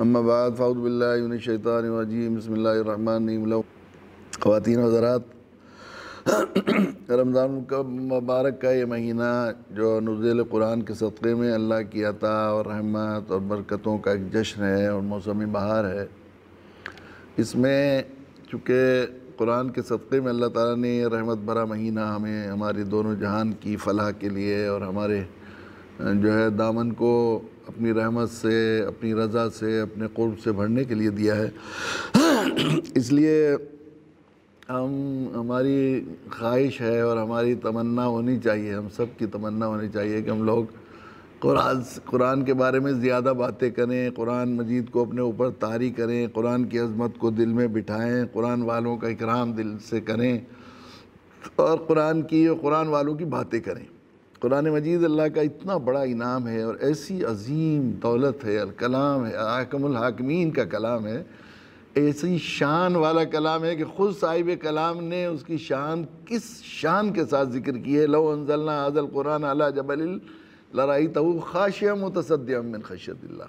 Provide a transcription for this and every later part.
अम्माबाद फ़ाउदबिल्लाशैतानवाजीम बसमिल्ल ख़वान हज़रात रमज़ान का मुबारक का ये महीना जो नज़ल कुरान के सदक़े में अल्लाह की अता और रहमत और बरकतों का एक जश्न है और मौसमी बहार है इसमें चूँकि कुरान के सदक़े में अल्लाह ताला ने रहमत भरा महीना हमें हमारे दोनों जहान की फलाह के लिए और हमारे जो है दामन को अपनी रहमत से अपनी रज़ा से अपने क़ुर्ब से भरने के लिए दिया है इसलिए हम हमारी ख्वाहिश है और हमारी तमन्ना होनी चाहिए हम सब की तमन्ना होनी चाहिए कि हम लोग कुरान कुरान के बारे में ज़्यादा बातें करें कुरान मजीद को अपने ऊपर तारी करें कुरान की अजमत को दिल में बिठाएं कुरान वालों का इकराम दिल से करें और कुरान की और कुरान वालों की बातें करें कुरान मजीद अल्लाह का इतना बड़ा इनाम है और ऐसी अजीम दौलत है कलाम है हाकमीन का कलाम है ऐसी शान वाला कलाम है कि ख़ुद साहिब कलाम ने उसकी शान किस शान के साथ जिक्र की है लो अनजल्ला आज़ल कुरान अला जबल लराई तऊ खाशिया मुतसदम खशतल्ला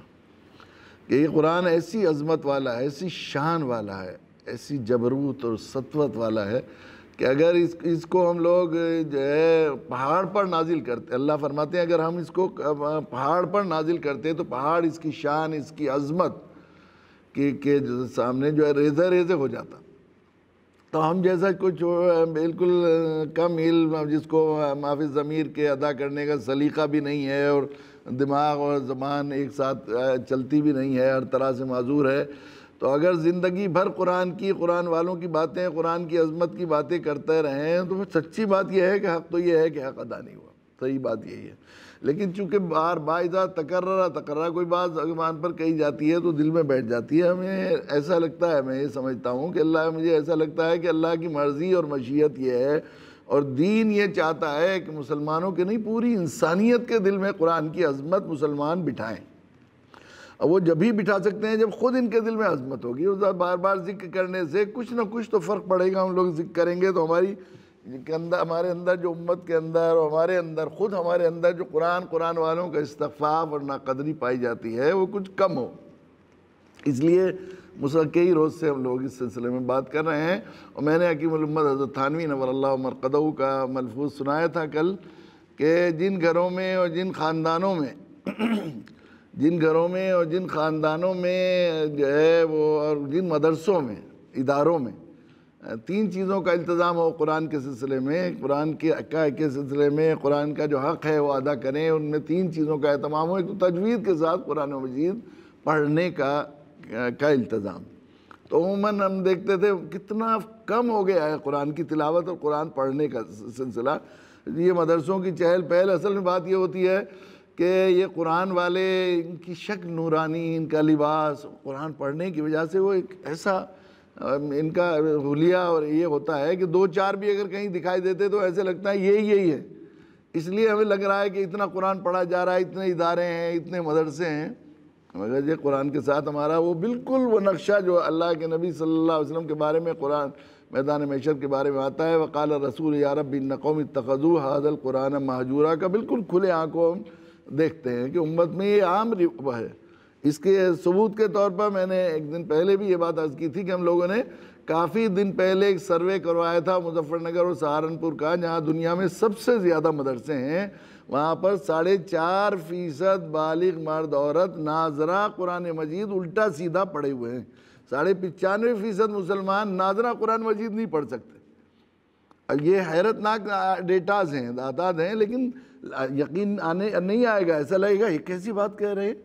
कि ये कुरान ऐसी अजमत वाला है ऐसी शान वाला है ऐसी जबरूत और सतवत वाला है कि अगर इस इसको हम लोग जो है पहाड़ पर नाजिल करते अल्लाह फरमाते हैं अगर हम इसको पहाड़ पर नाजिल करते तो पहाड़ इसकी शान इसकी अजमत के के सामने जो है रेजे रेजे हो जाता तो हम जैसा कुछ बिल्कुल कम इल्म जिसको माफी ज़मीर के अदा करने का सलीका भी नहीं है और दिमाग और ज़बान एक साथ चलती भी नहीं है हर तरह से माजूर है तो अगर ज़िंदगी भर कुरान की कुरान वालों की बातें कुरान की अजमत की बातें करते रहें तो फिर सच्ची बात यह है कि हक़ तो यह है कि हक़ अदा नहीं हुआ सही बात यही है लेकिन चूँकि बार बाजा तकर्रा तकर्रा कोई बात अगमान पर कही जाती है तो दिल में बैठ जाती है हमें ऐसा लगता है मैं ये समझता हूँ कि अल्लाह मुझे ऐसा लगता है कि अल्लाह की मर्ज़ी और मशीयत यह है और दीन ये चाहता है कि मुसलमानों के नहीं पूरी इंसानियत के दिल में कुरान की अजमत मुसलमान बिठाएँ वो जब भी बिठा सकते हैं जब खुद इनके दिल में अज़मत होगी उस बार बार जिक्र करने से कुछ ना कुछ तो फ़र्क पड़ेगा हम लोग जिक्र करेंगे तो हमारी के अंदर हमारे अंदर जो उम्मत के अंदर और हमारे अंदर ख़ुद हमारे अंदर जो कुरान कुरान वालों का इस्तफ़ाफ़ और नाकदरी पाई जाती है वो कुछ कम हो इसलिए मुसल कई रोज़ से हम लोग इस सिलसिले में बात कर रहे हैं और मैंने हकीमत हज़रत थानवी नवर अल्लाह मरकदऊ का मलफूज सुनाया था कल कि जिन घरों में और जिन ख़ानदानों में जिन घरों में और जिन ख़ानदानों में जो है वो और जिन मदरसों में इदारों में तीन चीज़ों का इल्तज़ाम हो कुरान के सिलसिले में कुरान के अक्का के सिलसिले में कुरान का जो हक़ है वो अदा करें उनमें तीन चीज़ों का अहतमाम हो एक तो तजवीज़ के साथ कुरान मजीद पढ़ने का का इल्तज़ाम तो उमूमन हम देखते थे कितना कम हो गया है कुरान की तिलावत और कुरान पढ़ने का सिलसिला ये मदरसों की चहल पहल असल में बात ये होती है कि ये कुरान वाले इनकी शक नूरानी इनका लिबास कुरान पढ़ने की वजह से वो एक ऐसा इनका हुलिया और ये होता है कि दो चार भी अगर कहीं दिखाई देते तो ऐसे लगता है ये यही है इसलिए हमें लग रहा है कि इतना कुरान पढ़ा जा रहा है इतने इदारे हैं इतने मदरसे हैं मगर ये कुरान के साथ हमारा वो बिल्कुल वो नक्शा जो अल्लाह के नबी सल्लल्लाहु अलैहि वसल्लम के बारे में कुरान मैदान मैशर के बारे में आता है वकाल रसूल यारब बिन नकौम तखजू हादल कुरान महजूरा का बिल्कुल खुले आँखों देखते हैं कि उम्मत में ये आम है इसके सबूत के तौर पर मैंने एक दिन पहले भी ये बात अर्ज की थी कि हम लोगों ने काफ़ी दिन पहले एक सर्वे करवाया था मुजफ्फरनगर और सहारनपुर का जहाँ दुनिया में सबसे ज़्यादा मदरसे हैं वहाँ पर साढ़े चार फीसद बालिग मर्द औरत नाजरा कुरान मजीद उल्टा सीधा पड़े हुए हैं साढ़े पचानवे फीसद मुसलमान नाजरा कुरान मजीद नहीं पढ़ सकते अब ये हैरतनाक डेटाज हैं दादाद हैं लेकिन यकीन आने नहीं आएगा ऐसा लगेगा ये कैसी बात कह रहे हैं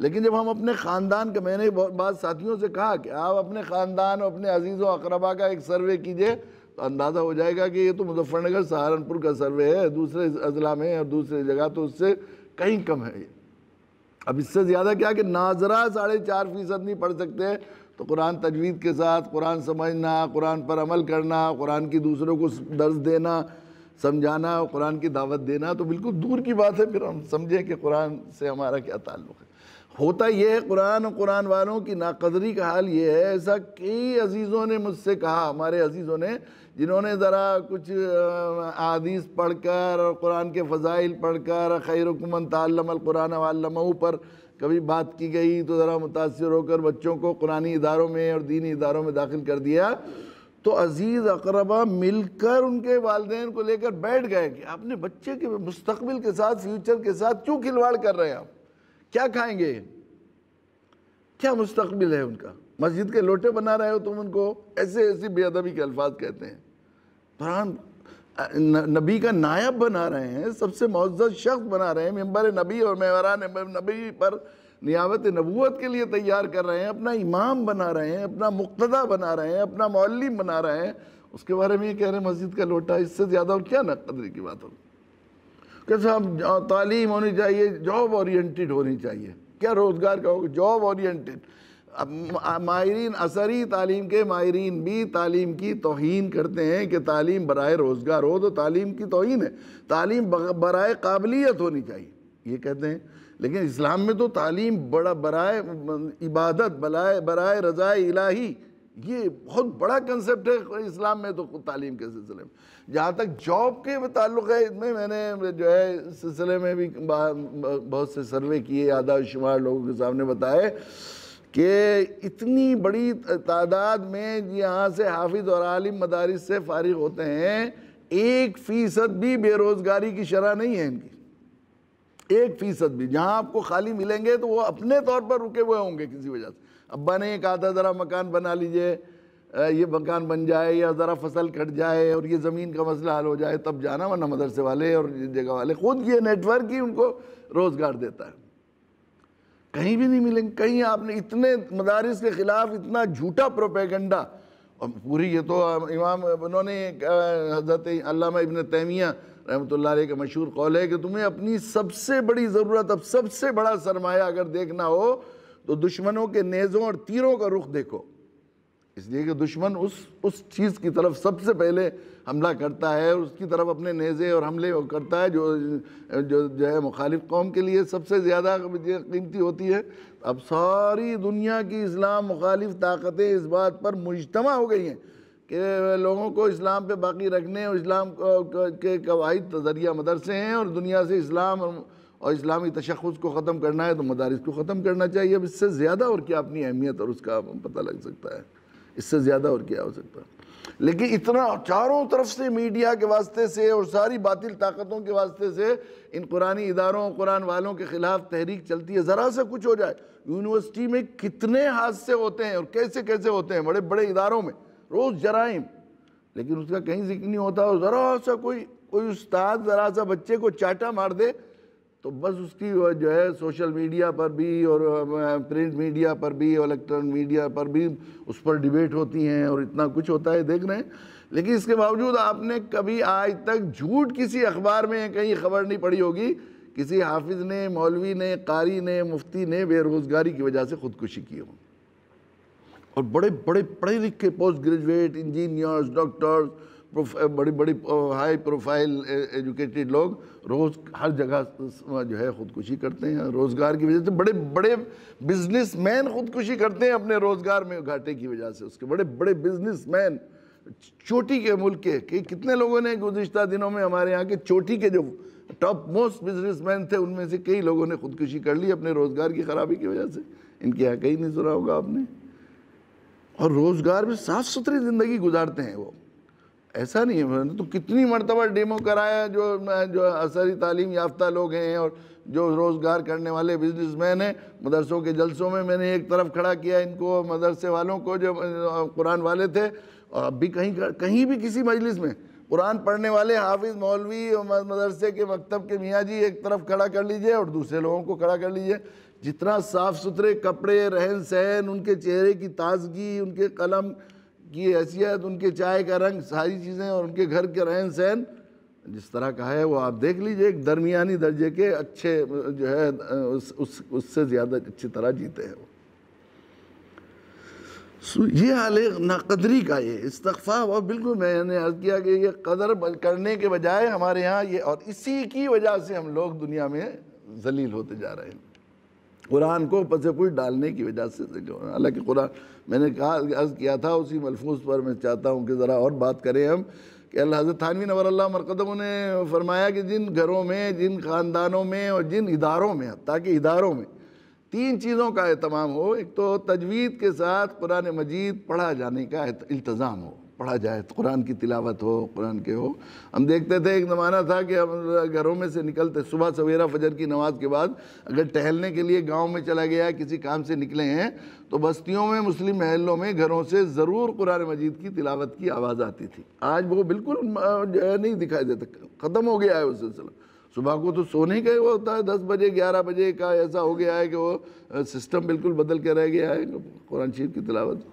लेकिन जब हम अपने ख़ानदान के मैंने बात साथियों से कहा कि आप अपने ख़ानदान और अपने अजीज़ व अकरबा का एक सर्वे कीजिए तो अंदाज़ा हो जाएगा कि ये तो मुजफ्फरनगर सहारनपुर का सर्वे है दूसरे अजला में और दूसरे जगह तो उससे कहीं कम है ये अब इससे ज़्यादा क्या कि नाजरा साढ़े चार फीसद नहीं पढ़ सकते तो कुरान तजवीद के साथ कुरान समझना कुरान पर अमल करना कुरान की दूसरों को दर्ज देना समझाना और कुरान की दावत देना तो बिल्कुल दूर की बात है फिर हम समझें कि कुरान से हमारा क्या ताल्लुक़ है होता यह है कुरान और कुरान वालों की नाकदरी का हाल ये है ऐसा कई अजीज़ों ने मुझसे कहा हमारे अजीज़ों ने जिन्होंने ज़रा कुछ आदीस पढ़ कर और कुरान के फ़जाइल पढ़ कर खैरकुमन तल्लमकुरान वालमऊ पर कभी बात की गई तो ज़रा मुतासर होकर बच्चों को कुरानी इदारों में और दीनी इदारों में दाखिल कर दिया तो अजीज़ अकरबा मिलकर उनके वालदे को लेकर बैठ गए कि अपने बच्चे के मुस्तबिल के साथ फ्यूचर के साथ क्यों खिलवाड़ कर रहे हैं आप क्या खाएंगे क्या मुस्तबिल है उनका मस्जिद के लोटे बना रहे हो तुम उनको ऐसे ऐसे बेअदबी के अल्फाज कहते हैं कुरान नबी का नायब बना रहे हैं सबसे मज़्ज़त शख्स बना रहे हैं मेम्बर नबी और मेवरान नबी पर नियावत नबूत के लिए तैयार कर रहे हैं अपना इमाम बना रहे हैं अपना मुक्तदा बना रहे हैं अपना मौलिम बना रहे हैं उसके बारे में ये कह रहे हैं मस्जिद का लोटा इससे ज़्यादा और क्या नकदरी की बात होगी कैसे हम तालीम होनी चाहिए जॉब ओरिएंटेड होनी चाहिए क्या रोज़गार का होगा जॉब ओरिएंटेड मायरीन असरी तालीम के मायरीन भी तालीम की तोहन करते हैं कि तालीम बरए रोज़गार हो तो तालीम की तोहन है तालीम बरए काबिलियत होनी चाहिए ये कहते हैं लेकिन इस्लाम में तो तालीम बड़ा बराए इबादत बलाए बराए रजाए इलाही ये बहुत बड़ा कंसेप्ट है इस्लाम में तो खुद तालीम के सिलसिले में जहाँ तक जॉब के ताल्लुक है इसमें मैंने जो है सिलसिले में भी बहुत से सर्वे किए आदा शुमार लोगों के सामने बताए कि इतनी बड़ी तादाद में यहाँ से हाफिज और आलिम मदारस से फारिग होते हैं एक फ़ीसद भी बेरोज़गारी की शरह नहीं है इनकी एक फीसद भी जहाँ आपको खाली मिलेंगे तो वो अपने तौर पर रुके हुए होंगे किसी वजह से अब्बा ने कहा था ज़रा मकान बना लीजिए ये मकान बन जाए या ज़रा फसल कट जाए और ये ज़मीन का मसला हल हो जाए तब जाना वरना मदरसे वाले और जगह वाले खुद ये नेटवर्क ही उनको रोज़गार देता है कहीं भी नहीं मिलेंगे कहीं आपने इतने मदारस के ख़िलाफ़ इतना झूठा प्रोपेगेंडा और पूरी ये तो इमाम उन्होंने हजरत अल्लामा इबन तैमिया रहमत अलैह का मशहूर कौल है कि तुम्हें अपनी सबसे बड़ी ज़रूरत अब सबसे बड़ा सरमाया अगर देखना हो तो दुश्मनों के नेज़ों और तीरों का रुख देखो इसलिए कि दुश्मन उस उस चीज़ की तरफ सबसे पहले हमला करता है और उसकी तरफ अपने नेज़े और हमले करता है जो जो जो है मुखालिफ कौम के लिए सबसे ज़्यादा कीमती होती है अब सारी दुनिया की इस्लाम मुखालिफ ताकतें इस बात पर मुजतम हो गई हैं कि लोगों को इस्लाम पे बाकी रखने और इस्लाम के कवायद जरिया मदरसे हैं और दुनिया से इस्लाम और इस्लामी तशखस को ख़त्म करना है तो मदारस को ख़त्म करना चाहिए अब इससे ज़्यादा और क्या अपनी अहमियत और उसका पता लग सकता है इससे ज़्यादा और क्या हो सकता है लेकिन इतना चारों तरफ से मीडिया के वास्ते से और सारी बातिल ताकतों के वास्ते से इन कुरानी इदारों कुरान वालों के ख़िलाफ़ तहरीक चलती है ज़रा सा कुछ हो जाए यूनिवर्सिटी में कितने हादसे होते हैं और कैसे कैसे होते हैं बड़े बड़े इदारों में रोज़ जराइम लेकिन उसका कहीं जिक्र नहीं होता और ज़रा सा कोई कोई उस्ताद ज़रा सा बच्चे को चाटा मार दे तो बस उसकी जो है सोशल मीडिया पर भी और प्रिंट मीडिया पर भी और इलेक्ट्रॉनिक मीडिया पर भी उस पर डिबेट होती हैं और इतना कुछ होता है देख रहे हैं लेकिन इसके बावजूद आपने कभी आज तक झूठ किसी अखबार में कहीं खबर नहीं पड़ी होगी किसी हाफिज़ ने मौलवी ने कारी ने मुफ्ती ने बेरोज़गारी की वजह से खुदकुशी की हो और बड़े बड़े पढ़े लिखे पोस्ट ग्रेजुएट इंजीनियर्स डॉक्टर्स बड़ी बड़ी हाई प्रोफाइल एजुकेटेड लोग रोज़ हर जगह जो है ख़ुदकुशी करते हैं रोज़गार की वजह से बड़े बड़े बिजनेसमैन ख़ुदकुशी करते हैं अपने रोज़गार में घाटे की वजह से उसके बड़े बड़े बिजनेसमैन चोटी के मुल्क के कि कितने लोगों ने गुजशत दिनों में हमारे यहाँ के चोटी के जो टॉप मोस्ट बिजनेसमैन थे उनमें से कई लोगों ने खुदकुशी कर ली अपने रोज़गार की ख़राबी की वजह से इनके यहाँ कहीं नहीं सुना होगा आपने और रोज़गार में साफ सुथरी ज़िंदगी गुजारते हैं वो ऐसा नहीं है तो कितनी मरतबा डेमो कराया जो जो असरी तालीम याफ्ता लोग हैं और जो रोज़गार करने वाले बिजनेसमैन हैं मदरसों के जलसों में मैंने एक तरफ खड़ा किया इनको मदरसे वालों को जो कुरान वाले थे और अब भी कहीं कहीं भी किसी मजलिस में कुरान पढ़ने वाले हाफिज़ मौलवी और मदरसे के मकतब के मियाँ जी एक तरफ खड़ा कर लीजिए और दूसरे लोगों को खड़ा कर लीजिए जितना साफ़ सुथरे कपड़े रहन सहन उनके चेहरे की ताजगी उनके कलम की हैसियत उनके चाय का रंग सारी चीज़ें और उनके घर के रहन सहन जिस तरह का है वो आप देख लीजिए एक दरमियानी दर्जे के अच्छे जो है उस, उस उससे ज़्यादा अच्छी तरह जीते हैं वो ये हाल नाकदरी का ये इस्तफ़ा और बिल्कुल मैंने अर्ज़ किया कि ये कदर करने के बजाय हमारे यहाँ ये और इसी की वजह से हम लोग दुनिया में जलील होते जा रहे हैं कुरान को पस कुछ डालने की वजह से तो हालांकि कुरान मैंने कहा अर्ज़ किया था उसी मलफूज पर मैं चाहता हूँ कि ज़रा और बात करें हम कि अल्लाह हज़रत थानवी नवर अल्लाह मरकदम ने फरमाया कि जिन घरों में जिन ख़ानदानों में और जिन इदारों में ताकि इदारों में तीन चीज़ों का अहतमाम हो एक तो तजवीज़ के साथ कुरान मजीद पढ़ा जाने का इल्तज़ाम हो पढ़ा जाए तो कुरान की तिलावत हो कुरान के हो हम देखते थे एक ज़माना था कि हम घरों में से निकलते सुबह सवेरा फजर की नमाज़ के बाद अगर टहलने के लिए गांव में चला गया किसी काम से निकले हैं तो बस्तियों में मुस्लिम महलों में घरों से ज़रूर कुरान मजीद की तिलावत की आवाज़ आती थी आज वो बिल्कुल नहीं दिखाई देता ख़त्म हो गया है वो सिलसिला सुबह को तो सोने का ही होता है दस बजे ग्यारह बजे का ऐसा हो गया है कि वो सिस्टम बिल्कुल बदल के रह गया है कुरान शरीफ की तिलावत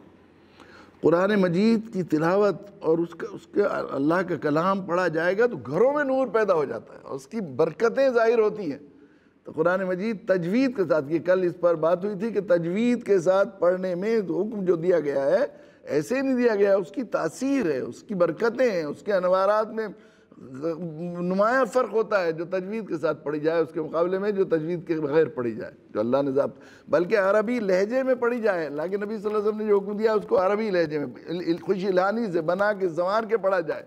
कुरान मजीद की तिलावत और उसका उसके अल्लाह का कलाम पढ़ा जाएगा तो घरों में नूर पैदा हो जाता है और उसकी बरकतें ज़ाहिर होती हैं तो कुरान मजीद तजवीद के साथ ये कल इस पर बात हुई थी कि तजवीद के साथ पढ़ने में हुक्म जो दिया गया है ऐसे नहीं दिया गया उसकी तासीर है उसकी बरकतें हैं उसके अनवारात में नुमाया फ़र्क होता है जो तजवीज़ के साथ पढ़ी जाए उसके मुकाबले में जो तजवीज़ के बगैर पढ़ी जाए जो अल्लाह ने जब्त बल्कि अरबी लहजे में पढ़ी जाए लाकि नबी वसल्लम ने जो हुक्म दिया उसको अरबी लहजे में खुशी लानी से बना के संवार के पढ़ा जाए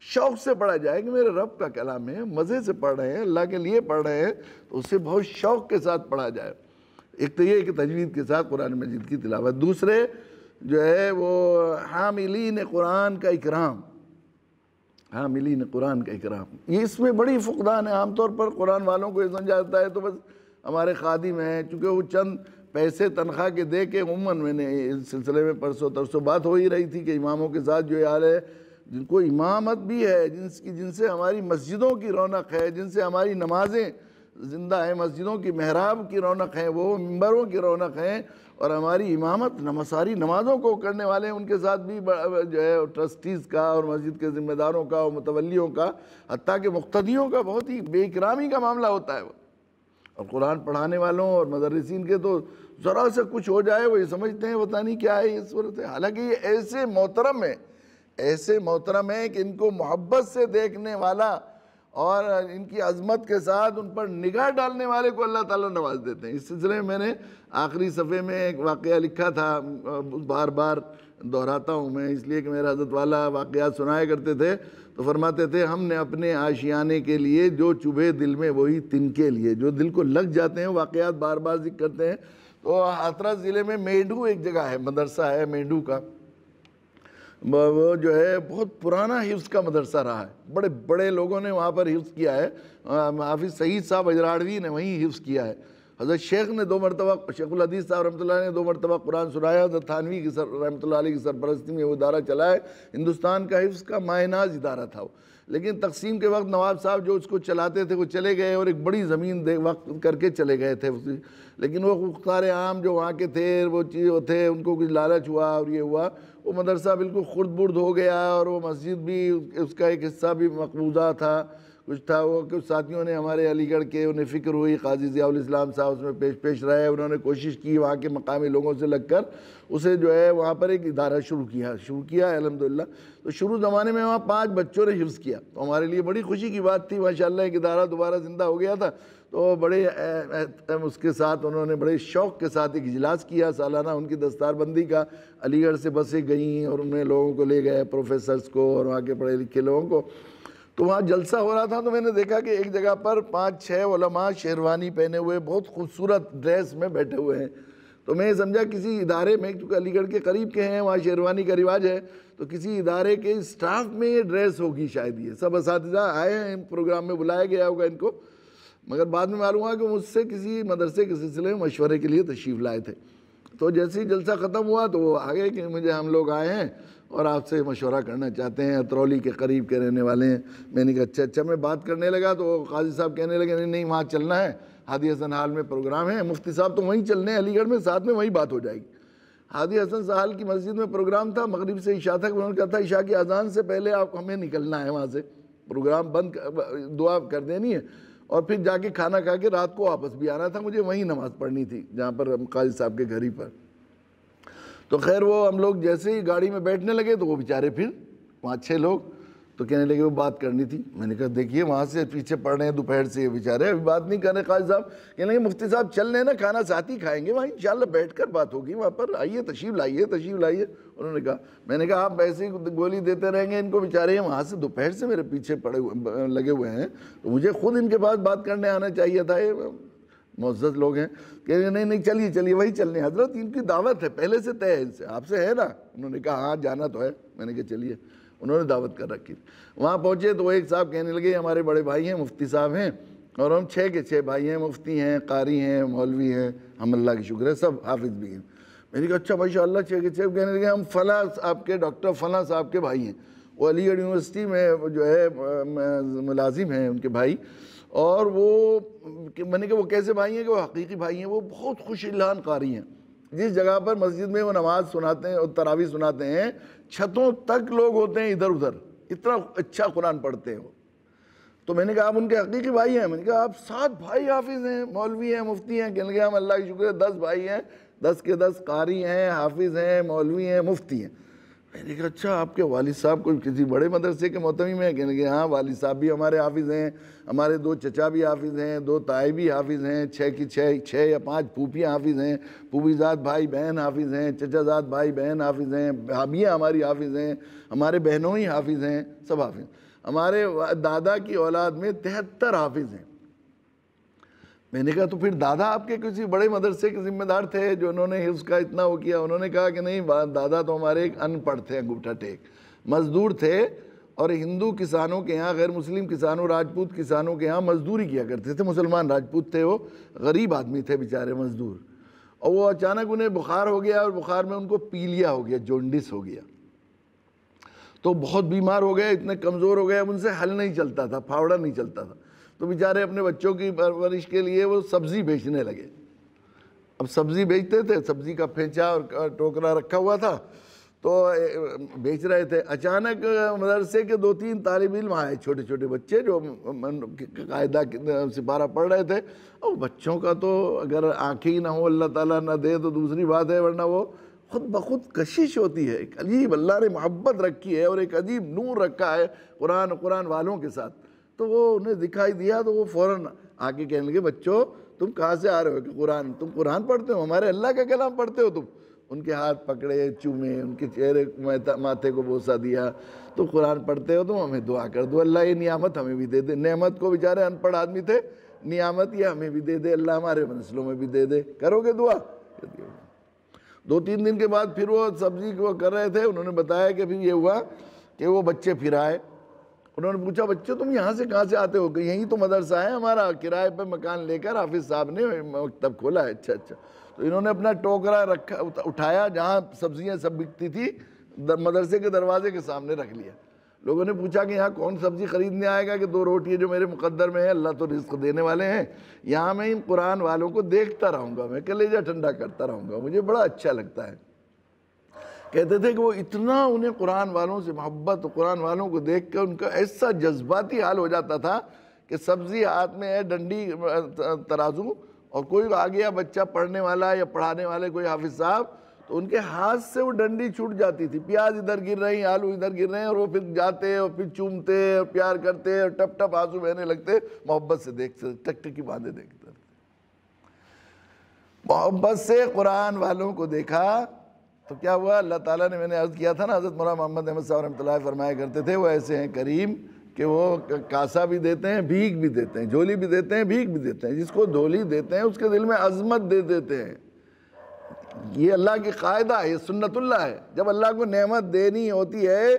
शौक़ से पढ़ा जाए कि मेरे रब का कलाम है मज़े से पढ़ रहे हैं अल्लाह के लिए पढ़ रहे हैं तो उससे बहुत शौक़ के साथ पढ़ा जाए एक तो ये कि तजवीज़ के साथ कुरान मजीद की तिलावत दूसरे जो है वो हामिलीन कुरान का इकराम हामिलीन कुरान का इकराम ये इसमें बड़ी फुकदान है आमतौर पर कुरान वालों को ये समझा जाता है तो बस हमारे खादिम हैं चूँकि वो चंद पैसे तनख्वाह के दे के उमन मैंने इस सिलसिले में परसों तरसों बात हो ही रही थी कि इमामों के साथ जो यार है जिनको इमामत भी है जिनकी जिनसे हमारी मस्जिदों की रौनक है जिनसे हमारी नमाजें ज़िंदा हैं मस्जिदों की महराब की रौनक है वो मंबरों की रौनक हैं और हमारी इमामत नमसारी नमाज़ों को करने वाले हैं उनके साथ भी जो है ट्रस्टीज़ का और मस्जिद के ज़िम्मेदारों का और मुतवलियों का हती के मुख्तियों का बहुत ही बेकरामी का मामला होता है वो और कुरान पढ़ाने वालों और मदरसिन के तो ज़रा से कुछ हो जाए वो ये समझते हैं पता नहीं क्या है ये सूरत हालाँकि ये ऐसे मोहतरम है ऐसे मोहतरम है कि इनको मोहब्बत से देखने वाला और इनकी अजमत के साथ उन पर निगाह डालने वाले को अल्लाह ताला नवाज देते हैं इस सिलसिले में मैंने आखिरी सफ़े में एक वाक़ लिखा था बार बार दोहराता हूँ मैं इसलिए कि मेरा हजरत वाला वाक़ सुनाया करते थे तो फरमाते थे हमने अपने आशियाने के लिए जो चुभे दिल में वही तिनके लिए जो दिल को लग जाते हैं वाक़ात बार बार जिक्र करते हैं तो हाथरा ज़िले में मेंढू एक जगह है मदरसा है मेंढू का वो जो है बहुत पुराना हिफ्स का मदरसा रहा है बड़े बड़े लोगों ने वहाँ पर हिफ्स किया है हाफिज़ सईद साहब अजराड़वी ने वहीं हिफ्स किया है हज़रत शेख ने दो मरतबा शेखुलदीस साहब रमत ने दो मरतबा कुरान सुनाया हज़रत थानवी की सर रमत की सरपरस्ती में वो इदारा चलाए हिंदुस्तान का हिफ्स का मायनाज इदारा था वो लेकिन तकसीम के वक्त नवाब साहब जो उसको चलाते थे वो चले गए और एक बड़ी ज़मीन दे वक्त करके चले गए थे उसी लेकिन वो सारे आम जो वहाँ के थे वो चीज़ थे उनको कुछ लालच हुआ और ये हुआ वो मदरसा बिल्कुल खुर्द बुर्द हो गया और वो मस्जिद भी उसका एक हिस्सा भी मकबूजा था कुछ था वो कुछ साथियों ने हमारे अलीगढ़ के उन्हें फ़िक्र हुई काजी ज़ियालाम साहब उसमें पेश पेश रहे उन्होंने कोशिश की वहाँ के मकामी लोगों से लगकर उसे जो है वहाँ पर एक इदारा शुरू किया शुरू किया अलहमदिल्ला तो शुरू ज़माने में वहाँ पाँच बच्चों ने हिफ़ किया तो हमारे लिए बड़ी खुशी की बात थी माशा एक इदारा दोबारा ज़िंदा हो गया था तो बड़े उसके साथ उन्होंने बड़े शौक़ के साथ एक इजलास किया सालाना उनकी दस्तारबंदी का अलीगढ़ से बसें गईं और उन्हें लोगों को ले गए प्रोफेसर्स को और वहाँ के पढ़े लिखे लोगों को तो वहाँ जलसा हो रहा था तो मैंने देखा कि एक जगह पर पाँच छः ओलमा शेरवानी पहने हुए बहुत खूबसूरत ड्रेस में बैठे हुए हैं तो मैं समझा किसी इदारे में क्योंकि अलीगढ़ के करीब के हैं वहाँ शेरवानी का रिवाज है तो किसी इदारे के स्टाफ में ये ड्रेस होगी शायद ये सब इस आए हैं प्रोग्राम में बुलाया गया होगा इनको मगर बाद में मालूम हुआ कि मुझसे किसी मदरसे के सिलसिले में मशवरे के लिए तशरीफ़ लाए थे तो जैसे ही जलसा ख़त्म हुआ तो वो आ गए कि मुझे हम लोग आए हैं और आपसे मशवरा करना चाहते हैं अतरौली के करीब के रहने वाले हैं मैंने कहा अच्छा अच्छा मैं बात करने लगा तो काजी साहब कहने लगे नहीं नहीं वहाँ चलना है हादी हसन हाल में प्रोग्राम है मुफ्ती साहब तो वहीं चलने हैं अलीगढ़ में साथ में वहीं बात हो जाएगी हादी हसन साहल की मस्जिद में प्रोग्राम था मग़रब से इशा था उन्होंने कहा था इशा की अजान से पहले आप हमें निकलना है वहाँ से प्रोग्राम बंद दुआ कर देनी है और फिर जाके खाना खा के रात को वापस भी आना था मुझे वहीं नमाज़ पढ़नी थी जहाँ पर काजी साहब के घर ही पर तो खैर वो हम लोग जैसे ही गाड़ी में बैठने लगे तो वो बेचारे फिर पाँच छः लोग तो कहने लगे वो बात करनी थी मैंने कहा देखिए वहाँ से पीछे पड़ रहे हैं दोपहर से ये बेचारे अभी बात नहीं कर रहे खाद साहब कहने लगे मुफ्ती साहब चल रहे ना खाना साथ ही खाएंगे वहाँ इन बैठ कर बात होगी वहाँ पर आइए तशीफ लाइए तशीफ लाइए उन्होंने कहा मैंने कहा आप वैसे ही गोली देते रहेंगे इनको बेचारे वहाँ से दोपहर से मेरे पीछे पड़े लगे हुए हैं तो मुझे खुद इनके पास बात करने आना चाहिए था मोज्ज़ लोग हैं कह रहे नहीं नहीं चलिए चलिए वही चलने हजरत इनकी दावत है पहले से तय है इनसे आपसे है ना उन्होंने कहा हाँ जाना तो है मैंने कहा चलिए उन्होंने दावत कर रखी वहाँ पहुँचे तो एक साहब कहने लगे हमारे बड़े भाई हैं मुफ्ती साहब हैं और हम छः के छः भाई हैं मुफ्ती हैं कारी हैं मौलवी हैं हम अल्लाह के शुक्र है सब हाफिज भी हैं मैंने कहा अच्छा भाई अल्लाह छः के छः कहने लगे हम फला आपके डॉक्टर फला साहब के भाई हैं वो अलीगढ़ यूनिवर्सिटी में जो है मुलाजिम हैं उनके भाई और वो मैंने कि वो कैसे भाई हैं कि वो हकीकी भाई हैं वो बहुत खुश कारी हैं जिस जगह पर मस्जिद में वो नमाज सुनाते हैं और तरावी सुनाते हैं छतों तक लोग होते हैं इधर उधर इतना अच्छा कुरान पढ़ते वो तो मैंने कहा आप उनके हकीकी भाई हैं मैंने कहा आप सात भाई हाफिज़ हैं मौलवी हैं मुफ्ती हैं कहने के हम अल्लाह के शुक्र है दस भाई हैं दस के दस कारी हैं हाफिज़ हैं मौलवी हैं मुफ्ती हैं मैंने कहा अच्छा आपके वालिद साहब को किसी बड़े मदरसे के मोतमी में कहने के हाँ वालिद साहब भी हमारे हाफिज़ हैं हमारे दो चचा भी हाफिज़ हैं दो ताए भी हाफिज़ हैं छः की छः छः या पाँच फूफियाँ हाफिज़ हैं फूफीजात भाई बहन हाफिज़ हैं चचाज़ाद भाई बहन हाफिज़ हैं भाभियाँ हमारी हाफिज़ हैं हमारे बहनों ही हाफिज़ हैं सब हाफिज़ हमारे दादा की औलाद में तिहत्तर हाफिज़ हैं मैंने कहा तो फिर दादा आपके किसी बड़े मदरसे के जिम्मेदार थे जो उन्होंने उसका इतना वो किया उन्होंने कहा कि नहीं दादा तो हमारे एक अनपढ़ थे अंगूठा टेक मजदूर थे और हिंदू किसानों के यहाँ गैर मुस्लिम किसानों राजपूत किसानों के यहाँ मजदूरी किया करते थे मुसलमान राजपूत थे वो गरीब आदमी थे बेचारे मजदूर और वो अचानक उन्हें बुखार हो गया और बुखार में उनको पीलिया हो गया जोंडिस हो गया तो बहुत बीमार हो गए इतने कमज़ोर हो गए अब उनसे हल नहीं चलता था फावड़ा नहीं चलता था तो बेचारे अपने बच्चों की परवरिश के लिए वो सब्ज़ी बेचने लगे अब सब्ज़ी बेचते थे सब्ज़ी का फेंचा और टोकरा रखा हुआ था तो बेच रहे थे अचानक मदरसे के दो तीन तालब इम आए छोटे छोटे बच्चे जो कायदा सिपारा पढ़ रहे थे और बच्चों का तो अगर आँखें ही ना हो अल्लाह ताला ना दे तो दूसरी बात है वरना वो खुद ब खुद कशिश होती है एक अजीब अल्लाह ने मोहब्बत रखी है और एक अजीब नूर रखा है कुरान कुरान वालों के साथ तो वो उन्हें दिखाई दिया तो वो फ़ौर आके कहने लगे बच्चों तुम कहाँ से आ रहे हो कि कुरान तुम कुरान पढ़ते हो हमारे अल्लाह का कलाम पढ़ते हो तुम उनके हाथ पकड़े चूमे उनके चेहरे माथे को बोसा दिया तो कुरान पढ़ते हो तुम हमें दुआ कर दो अल्लाह ये नियामत हमें भी दे दे नियामत को बेचारे अनपढ़ आदमी थे नियामत ये हमें भी दे दे अल्लाह हमारे मनसलों में भी दे दे करोगे दुआ दो तीन दिन के बाद फिर वो सब्जी को कर रहे थे उन्होंने बताया कि फिर ये हुआ कि वो बच्चे फिर आए उन्होंने पूछा बच्चों तुम यहाँ से कहाँ से आते हो यहीं तो मदरसा है हमारा किराए पर मकान लेकर हाफिज़ साहब ने मकतब खोला है अच्छा अच्छा तो इन्होंने अपना टोकरा रखा उठाया जहाँ सब्जियाँ सब बिकती थी मदरसे के दरवाजे के सामने रख लिया लोगों ने पूछा कि यहाँ कौन सब्ज़ी ख़रीदने आएगा कि दो रोटी जो मेरे मुकद्दर में है अल्लाह तो रिस्क देने वाले हैं यहाँ मैं इन कुरान वालों को देखता रहूँगा मैं कलेजा ठंडा करता रहूँगा मुझे बड़ा अच्छा लगता है कहते थे कि वो इतना उन्हें कुरान वालों से मोहब्बत कुरान वालों को देख कर उनका ऐसा जज्बाती हाल हो जाता था कि सब्ज़ी हाथ में है डंडी तराजू और कोई आ गया बच्चा पढ़ने वाला या पढ़ाने वाले कोई हाफिज साहब तो उनके हाथ से वो डंडी छूट जाती थी प्याज इधर गिर रही आलू इधर गिर रहे हैं और वो फिर जाते और फिर चूमते और प्यार करते और टप टप आंसू बहने लगते मोहब्बत से देखते टकटकी बांधे देखते मोहब्बत से कुरान वालों को देखा तो क्या हुआ अल्लाह ताला ने मैंने अर्ज़ किया था ना हज़रत मौला मोहम्मद अहमद साहब रमत फरमाया करते थे वो ऐसे हैं करीम कि वो कासा भी देते हैं भीख भी देते हैं झोली भी देते हैं भीख भी देते हैं जिसको झोली देते हैं उसके दिल में अजमत दे देते हैं ये अल्लाह की कायदा है ये सुन्नतुल्ला है जब अल्लाह को नेमत देनी होती है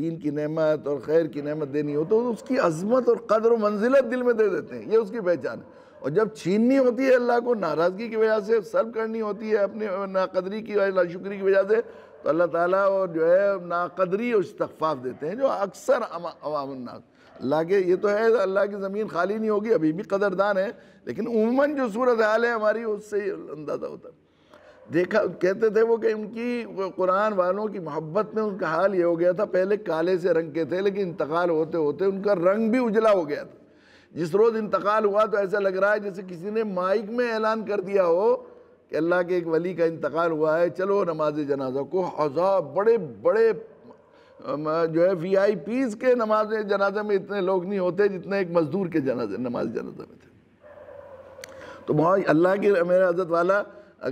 दीन की नेमत और खैर की नेमत देनी हो तो उसकी अजमत और कदर मंजिलत दिल में दे देते हैं ये उसकी पहचान है और जब छीननी होती है अल्लाह को नाराज़गी की वजह से सर्व करनी होती है अपनी नाकदरी की नाशुक्री की वजह से तो अल्लाह ताला और जो है नाकदरी और इस्तफ़ाफ़ देते हैं जो अक्सर अवामनास अल्लाह के ये तो है अल्लाह की ज़मीन खाली नहीं होगी अभी भी कदरदान है लेकिन उमूमन जो सूरत हाल है हमारी उससे ही अंदाज़ा होता देखा कहते थे वो कि उनकी कुरान वालों की मोहब्बत में उनका हाल ये हो गया था पहले काले से रंग के थे लेकिन इंतकाल होते होते उनका रंग भी उजला हो गया था जिस रोज़ इंतकाल हुआ तो ऐसा लग रहा है जैसे किसी ने माइक में ऐलान कर दिया हो कि अल्लाह के एक वली का इंतकाल हुआ है चलो नमाज जनाजा को हज़ार बड़े बड़े जो है वी आई पीज़ के नमाज जनाजे में इतने लोग नहीं होते जितने एक मज़दूर के जनाजे नमाज जनाजा में थे तो बहुत अल्लाह के मेरे हजरत वाला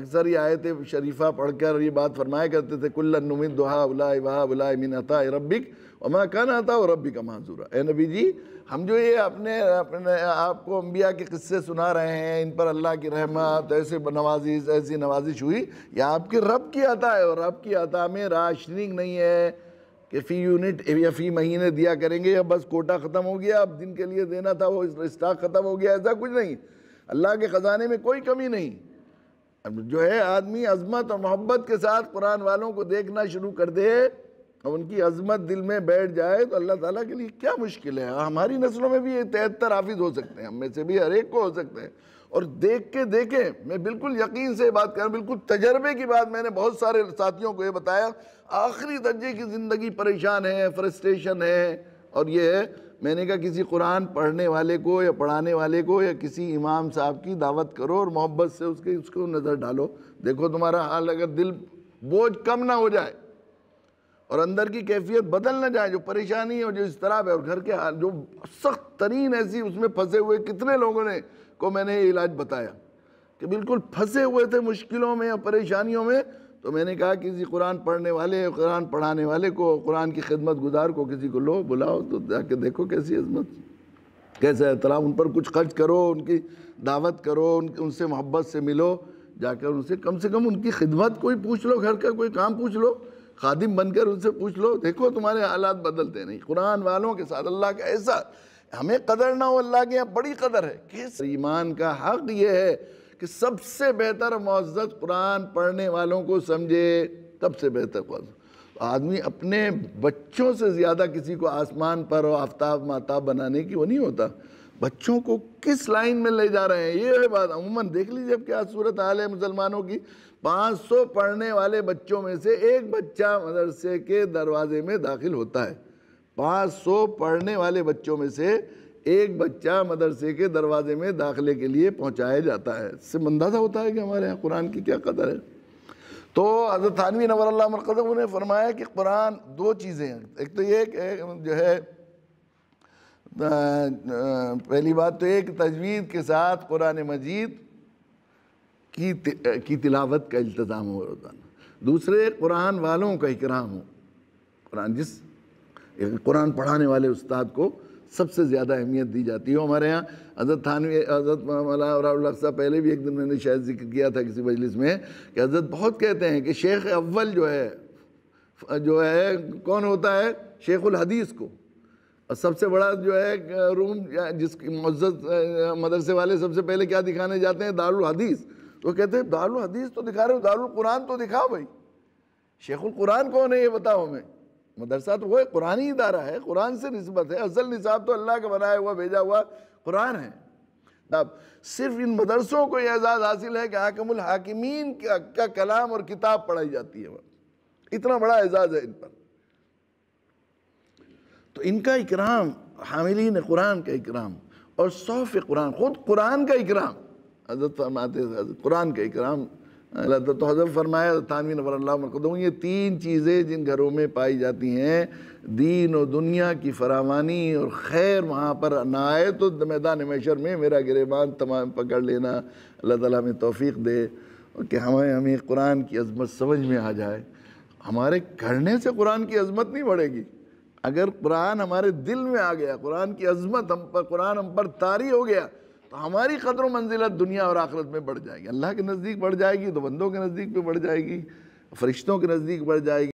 अक्सर ये थे शरीफा पढ़कर ये बात फरमाया करते थे कुल्लन नुमिन दुहा उला वाह उला मिन अता रब्बिक वमा कान अता और रब्बिक माजूरा ए नबी जी हम जो ये अपने अपने आपको अम्बिया के किस्से सुना रहे हैं इन पर अल्लाह की रहमत ऐसे नवाजिश ऐसी नवाजिश हुई या आपके रब की आता है और रब की आता में राशनिंग नहीं है कि फ़ी यूनिट या फ़ी महीने दिया करेंगे या बस कोटा ख़त्म हो गया अब दिन के लिए देना था वो स्टाक ख़त्म हो गया ऐसा कुछ नहीं अल्लाह के ख़जाने में कोई कमी नहीं जो है आदमी अजमत और मोहब्बत के साथ कुरान वालों को देखना शुरू कर दे और उनकी अजमत दिल में बैठ जाए तो अल्लाह ताला के लिए क्या मुश्किल है हमारी नस्लों में भी ये तिहत्तर हाफिज हो सकते हैं हम में से भी हर एक को हो सकते हैं और देख के देखें मैं बिल्कुल यकीन से बात करूँ बिल्कुल तजर्बे की बात मैंने बहुत सारे साथियों को ये बताया आखिरी दर्जे की ज़िंदगी परेशान है फ्रस्ट्रेशन है और ये है मैंने कहा किसी कुरान पढ़ने वाले को या पढ़ाने वाले को या किसी इमाम साहब की दावत करो और मोहब्बत से उसके उसको नज़र डालो देखो तुम्हारा हाल अगर दिल बोझ कम ना हो जाए और अंदर की कैफियत बदल ना जाए जो परेशानी है और जो इस तरह है और घर के हाल जो सख्त तरीन ऐसी उसमें फंसे हुए कितने लोगों ने को मैंने ये इलाज बताया कि बिल्कुल फंसे हुए थे मुश्किलों में या परेशानियों में तो मैंने कहा किसी कुरान पढ़ने वाले कुरान पढ़ाने वाले को कुरान की खिदमत गुजार को किसी को लो बुलाओ तो जाके देखो कैसी खिदमत कैसे एहतराम उन पर कुछ खर्च करो उनकी दावत करो उन उनसे मोहब्बत से मिलो जाकर उनसे कम से कम उनकी खिदमत कोई पूछ लो घर का कोई काम पूछ लो खादिम बनकर उनसे पूछ लो देखो तुम्हारे हालात बदलते नहीं कुरान वालों के साथ अल्लाह का ऐसा हमें कदर ना हो अल्लाह के यहाँ बड़ी कदर है किस ईमान का हक ये है कि सबसे बेहतर मोज़त कुरान पढ़ने वालों को समझे सबसे बेहतर आदमी अपने बच्चों से ज़्यादा किसी को आसमान पर और आफ्ताब माताब बनाने की वो नहीं होता बच्चों को किस लाइन में ले जा रहे हैं ये है बात अमूमन देख लीजिए अब क्या सूरत हाल है मुसलमानों की 500 पढ़ने वाले बच्चों में से एक बच्चा मदरसे के दरवाजे में दाखिल होता है 500 पढ़ने वाले बच्चों में से एक बच्चा मदरसे के दरवाजे में दाखिले के लिए पहुंचाया जाता है इससे अंदाजा होता है कि हमारे यहाँ कुरान की क्या कदर है तो हजरत थानवी नवर मरकदम उन्हें फरमाया कि कुरान दो चीज़ें हैं एक तो ये जो है पहली बात तो एक तजवीज़ के साथ कुरान मजीद की की तिलावत का इल्तज़ाम हो रोज़ाना दूसरे कुरान वालों का इकराम हो कुरान जिस कुरान पढ़ाने वाले उस्ताद को सबसे ज़्यादा अहमियत दी जाती है हमारे यहाँ हज़रत थानवी हज़रत मौला साहब पहले भी एक दिन मैंने शायद जिक्र किया था किसी मजलिस में कि हज़रत बहुत कहते हैं कि शेख अव्वल जो है जो है कौन होता है शेख हदीस को और सबसे बड़ा जो है रूम जिसकी मज्जत मदरसे वाले सबसे पहले क्या दिखाने जाते हैं दारुल हदीस तो कहते हैं दारुल हदीस तो दिखा रहे हो दारुल कुरान तो दिखाओ भाई शेखुल कुरान कौन है ये बताओ हमें मदरसा तो वो है कुरानी इदारा है कुरान से नस्बत है असल निसाब तो अल्लाह का बनाया हुआ भेजा हुआ कुरान है अब सिर्फ इन मदरसों को यह एजाज़ हासिल है कि हाकमुल हाकिमीन का, कलाम और किताब पढ़ाई जाती है वह इतना बड़ा एजाज़ है इन पर तो इनका इकराम हामिलीन कुरान का इकराम और सौफ़ कुरान ख़ुद कुरान का इकराम हजरत फरमाते कुरान का इकराम तो हजरत फरमाया थानवी नबरकदम ये तीन चीज़ें जिन घरों में पाई जाती हैं दीन और दुनिया की फरावानी और खैर वहाँ पर ना आए तो मैदान मैशर में मेरा गिरबान तमाम पकड़ लेना अल्लाह ताला हमें तोफ़ी दे कि हमें हमें कुरान की अजमत समझ में आ जाए हमारे करने से कुरान की अजमत नहीं बढ़ेगी अगर कुरान हमारे दिल में आ गया कुरान की अजमत हम पर कुरान हम पर तारी हो गया तो हमारी कदर मंजिलत दुनिया और आखिरत में बढ़ जाएगी अल्लाह के नज़दीक बढ़ जाएगी तो बंदों के नज़दीक भी बढ़ जाएगी फरिश्तों के नज़दीक बढ़ जाएगी